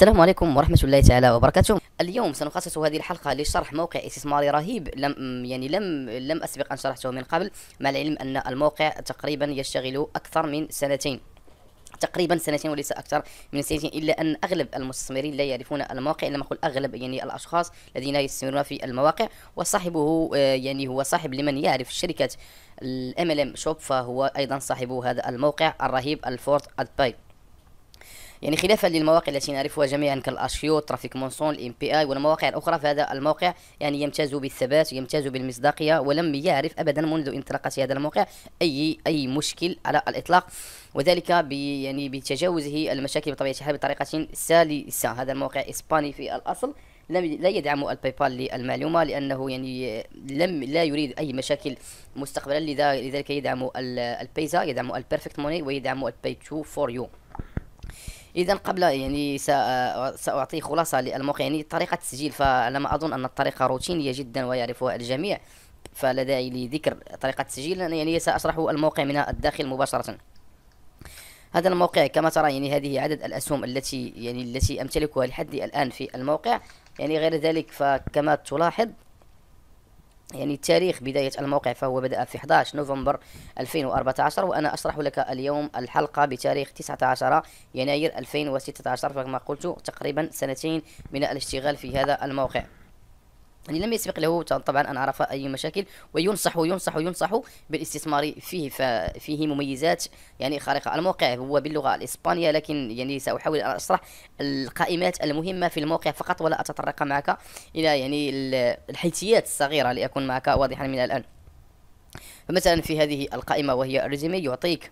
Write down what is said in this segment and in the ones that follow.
السلام عليكم ورحمة الله تعالى وبركاته اليوم سنخصص هذه الحلقة لشرح موقع استثماري رهيب لم يعني لم لم أسبق أن شرحته من قبل مع العلم أن الموقع تقريبا يشتغل أكثر من سنتين تقريبا سنتين وليس اكثر من سنتين الا ان اغلب المستثمرين لا يعرفون المواقع لما اقول اغلب يعني الاشخاص الذين يستثمرون في المواقع وصاحبه آه، يعني هو صاحب لمن يعرف شركه الام ام شوب فهو ايضا صاحب هذا الموقع الرهيب الفورد ادباي يعني خلافا للمواقع التي نعرفها جميعا كالاشيو ترافيك مونسون الام بي اي والمواقع الاخرى فهذا الموقع يعني يمتاز بالثبات يمتاز بالمصداقيه ولم يعرف ابدا منذ انطلاقه هذا الموقع اي اي مشكل على الاطلاق وذلك ب يعني بتجاوزه المشاكل بطبيعه الحال بطريقه سلسه هذا الموقع اسباني في الاصل لم لا يدعم البايبال للمعلومه لانه يعني لم لا يريد اي مشاكل مستقبلا لذلك يدعم البيزا يدعم البيرفكت موني ويدعم الباي تو فور يو اذا قبل يعني ساعطي خلاصه للموقع يعني طريقه التسجيل فعلى ما اظن ان الطريقه روتينيه جدا ويعرفها الجميع فلا داعي لذكر طريقه التسجيل يعني ساشرح الموقع من الداخل مباشره هذا الموقع كما ترى يعني هذه عدد الاسهم التي يعني التي امتلكها لحد الان في الموقع يعني غير ذلك فكما تلاحظ يعني تاريخ بداية الموقع فهو بدأ في 11 نوفمبر 2014 وأنا أشرح لك اليوم الحلقة بتاريخ 19 يناير 2016 فكما قلت تقريبا سنتين من الاشتغال في هذا الموقع اللي يعني لم يسبق له طبعا ان عرف اي مشاكل وينصح وينصح وينصح بالاستثمار فيه فيه مميزات يعني خارقه الموقع هو باللغه الاسبانيه لكن يعني ساحاول ان اشرح القائمات المهمه في الموقع فقط ولا اتطرق معك الى يعني الحيثيات الصغيره لاكون معك واضحا من الان فمثلا في هذه القائمه وهي الريزومي يعطيك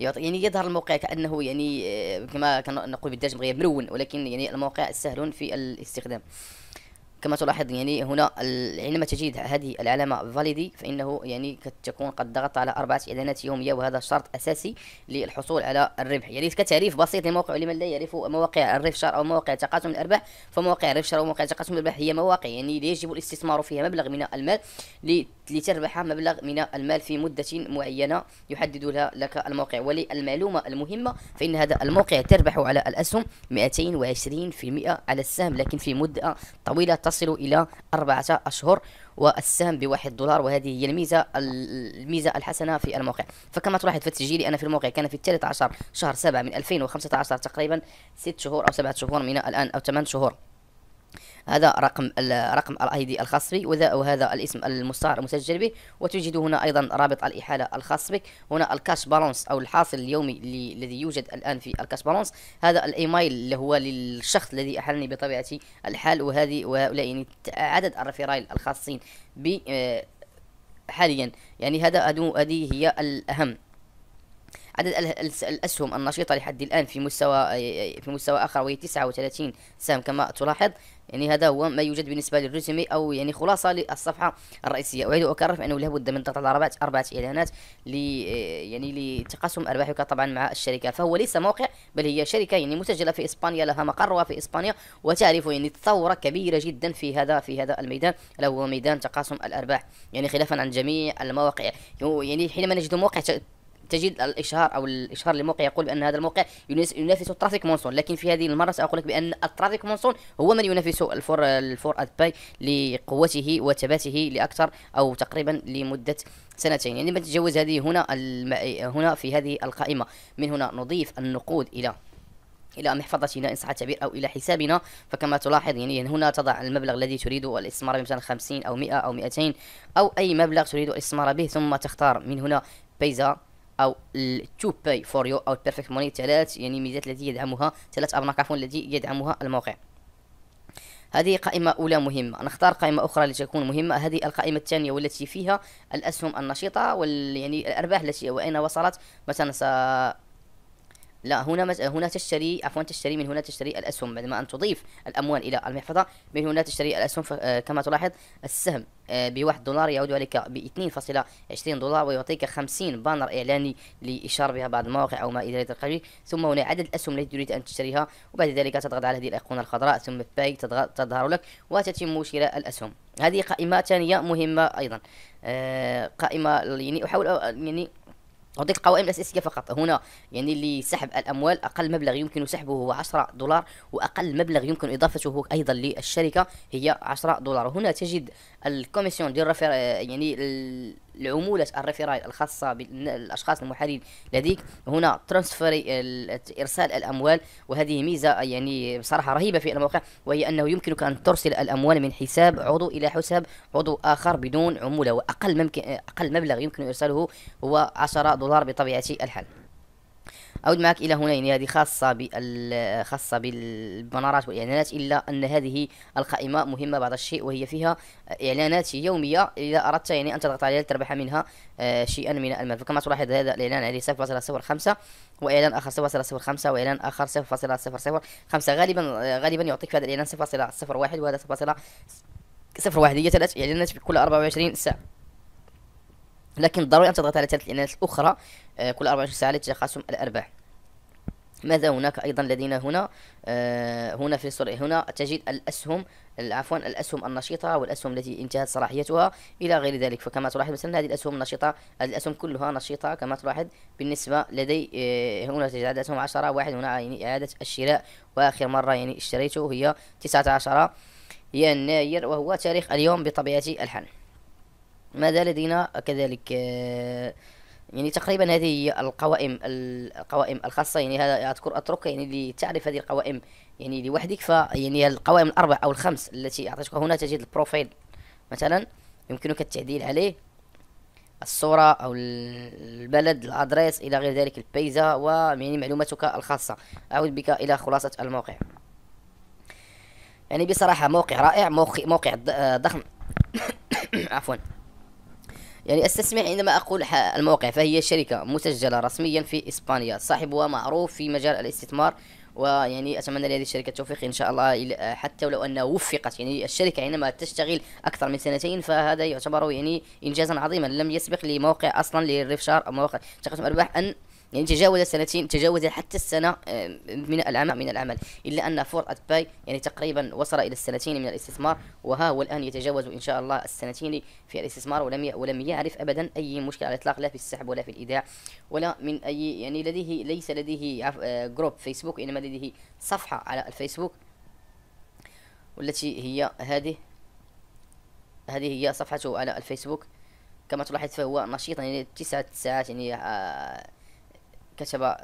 يعني يظهر الموقع كانه يعني آه، كما نقول بالدارج مغير ملون ولكن يعني الموقع سهل في الاستخدام كما تلاحظ يعني هنا عندما تجد هذه العلامة فاليدي فإنه يعني تكون قد ضغطت على أربعة إعلانات يومية وهذا شرط أساسي للحصول على الربح يعني كتعريف بسيط لموقع لمن لا يعرف مواقع الريفشار أو مواقع تقاسم الأرباح فمواقع الريفشار ومواقع تقاسم الأرباح هي مواقع يعني يجب الاستثمار فيها مبلغ من المال لتربح مبلغ من المال في مدة معينة يحدد لها لك الموقع وللمعلومة المهمة فإن هذا الموقع تربح على الأسهم 220% على السهم لكن في مدة طويلة تصل تصل إلى أربعة أشهر والسهم بواحد دولار وهذه هي الميزة الميزة الحسنة في الموقع فكما تلاحظ في تسجيلي أنا في الموقع كان في الثالث عشر شهر سبعة من 2015 تقريبا ست شهور أو سبعة شهور من الآن أو ثمان شهور هذا رقم رقم الاي دي الخاص بي وهذا الاسم المستعار المسجل به وتجد هنا ايضا رابط الاحاله الخاص بك هنا الكاش بالانس او الحاصل اليومي الذي يوجد الان في الكاش بالانس هذا الايميل اللي هو للشخص الذي احلني بطبيعه الحال وهذه وهؤلاء يعني عدد الرفيرايل الخاصين ب آه، حاليا يعني هذا هذه هي الاهم عدد الأسهم النشيطة لحد الآن في مستوى في مستوى آخر وهي 39 سهم كما تلاحظ يعني هذا هو ما يوجد بالنسبة للرسمي أو يعني خلاصة للصفحة الرئيسية أعيد وأكرر انه لابد من ضغط على ربعة أربعة إعلانات ل آه، يعني لتقاسم أرباحك طبعا مع الشركة فهو ليس موقع بل هي شركة يعني مسجلة في إسبانيا لها مقرها في إسبانيا وتعرف يعني ثورة كبيرة جدا في هذا في هذا الميدان ألا هو ميدان تقاسم الأرباح يعني خلافا عن جميع المواقع يعني حينما نجد موقع تجد الاشهار او الاشهار للموقع يقول بان هذا الموقع ينافس الترافيك مونسون لكن في هذه المره ساقول لك بان الترافيك مونسون هو من ينافس الفور الفور اد باي لقوته وثباته لاكثر او تقريبا لمده سنتين يعني تتجاوز هذه هنا هنا في هذه القائمه من هنا نضيف النقود الى الى محفظتنا ان صح التعبير او الى حسابنا فكما تلاحظ يعني هنا تضع المبلغ الذي تريد الاستثمار مثلا 50 او 100 او 200 او اي مبلغ تريد الاستثمار به ثم تختار من هنا بيزا او تو باي فور يو او بيرفكت موني ثلاث يعني ميزات التي يدعمها ثلاث عفوا التي يدعمها الموقع هذه قائمة أولى مهمة نختار قائمة أخرى لتكون مهمة هذه القائمة الثانية والتي فيها الأسهم النشطة وال يعني الأرباح التي وأين وصلت مثلا س لا هنا مز... هنا تشتري عفوا تشتري من هنا تشتري الأسهم بعدما أن تضيف الأموال إلى المحفظة من هنا تشتري الأسهم ف... كما تلاحظ السهم آه، بواحد دولار يعود عليك ب 2.20 دولار ويعطيك 50 بانر اعلاني لاشار بها بعض المواقع او ما اداره ذلك ثم هنا عدد الاسهم التي تريد ان تشتريها وبعد ذلك تضغط على هذه الايقونه الخضراء ثم باي تظهر لك وتتم شراء الاسهم هذه قائمه ثانيه مهمه ايضا آه، قائمه يعني احاول يعني أعطيك القوائم الأساسية فقط هنا يعني لسحب الأموال أقل مبلغ يمكن سحبه هو 10 دولار وأقل مبلغ يمكن إضافته أيضا للشركة هي 10 دولار هنا تجد الكوميسيون ديال يعني العمولة الريفيرال الخاصة بالأشخاص المحالين لديك هنا ترانسفري إرسال الأموال وهذه ميزة يعني بصراحة رهيبة في الموقع وهي أنه يمكنك أن ترسل الأموال من حساب عضو إلى حساب عضو آخر بدون عمولة وأقل ممكن أقل مبلغ يمكن إرساله هو 10 دولار بطبيعة الحال أعود معك إلى هنا يعني هذه خاصة بال خاصة بالبنرات والإعلانات إلا أن هذه القائمة مهمة بعض الشيء وهي فيها إعلانات يومية إذا أردت يعني أن تضغط عليها لتربح منها آه، شيئا من المال فكما تلاحظ هذا الإعلان عليه 0.05 وإعلان آخر 0.05 وإعلان آخر 0.005 غالبا آه، غالبا يعطيك في هذا الإعلان 0.01 وهذا 0.01 صفر واحد هي ثلاث إعلانات كل 24 ساعة لكن ضروري ان تضغط على ثلاث الاعلانات الاخرى آه، كل 24 ساعه لتخاصم الارباح ماذا هناك ايضا لدينا هنا آه، هنا في السرعة هنا تجد الاسهم عفوا الاسهم النشيطه والاسهم التي انتهت صلاحيتها الى غير ذلك فكما تلاحظ مثلا هذه الاسهم النشيطه هذه الاسهم كلها نشيطه كما تلاحظ بالنسبه لدي آه، هنا تجد عدد اسهم 10 واحد هنا يعني اعاده الشراء واخر مره يعني اشتريته هي 19 يناير وهو تاريخ اليوم بطبيعه الحال ماذا لدينا كذلك يعني تقريبا هذه القوائم القوائم الخاصه يعني هذا اذكر اترك يعني لتعرف هذه القوائم يعني لوحدك ف يعني القوائم الاربع او الخمس التي اعطيتك هنا تجد البروفايل مثلا يمكنك التعديل عليه الصورة أو البلد الأدريس إلى غير ذلك البيزا ويعني معلوماتك الخاصة أعود بك إلى خلاصة الموقع يعني بصراحة موقع رائع موقع, موقع ضخم عفوا يعني استسمح عندما أقول الموقع فهي شركة مسجلة رسميا في إسبانيا صاحبها معروف في مجال الاستثمار ويعني اتمنى لهذه الشركه التوفيق ان شاء الله حتى ولو انها وفقت يعني الشركه عندما تشتغل اكثر من سنتين فهذا يعتبر يعني انجازا عظيما لم يسبق لموقع اصلا للريفشار او مواقع تقسم ارباح ان يعني تجاوز سنتين تجاوز حتى السنه آه، من العمل من العمل الا ان فورت باي يعني تقريبا وصل الى السنتين من الاستثمار وها هو الان يتجاوز ان شاء الله السنتين في الاستثمار ولم ولم يعرف ابدا اي مشكله على الاطلاق لا في السحب ولا في الايداع ولا من اي يعني لديه ليس لديه جروب فيسبوك آه، انما لديه صفحه على الفيسبوك والتي هي هذه هذه هي صفحته على الفيسبوك كما تلاحظ فهو نشيط يعني تسعة ساعات يعني آه كتب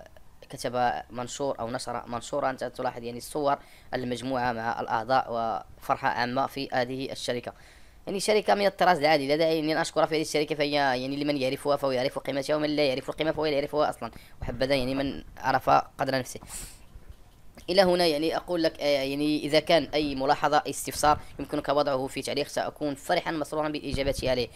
كتب منشور او نشر منشورا تلاحظ يعني الصور المجموعه مع الاعضاء وفرحه عامه في هذه الشركه يعني شركة من الطراز العادي داعي يعني أشكر في هذه الشركة فهي يعني لمن يعرفها فهو يعرف قيمتها ومن لا يعرف القيمة فهو لا يعرفها أصلا وحبذا يعني من عرف قدر نفسه الى هنا يعني اقول لك آه، يعني اذا كان اي ملاحظه استفسار يمكنك وضعه في تعليق ساكون فرحا مسرورا باجابتي عليه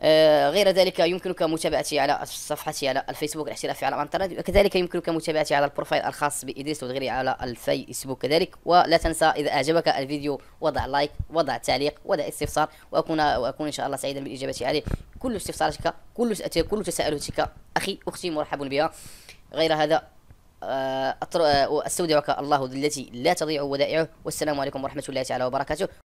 آه، غير ذلك يمكنك متابعتي على صفحتي على الفيسبوك الاحترافي على الانترنت وكذلك يمكنك متابعتي على البروفايل الخاص بإدريس وغيري على الفيسبوك كذلك ولا تنسى إذا أعجبك الفيديو وضع لايك وضع تعليق وضع استفسار وأكون وأكون إن شاء الله سعيدا بالإجابة عليه كل استفساراتك كل كل تساؤلاتك أخي أختي مرحب بها غير هذا آه، آه، أستودعك الله التي لا تضيع ودائعه والسلام عليكم ورحمة الله تعالى وبركاته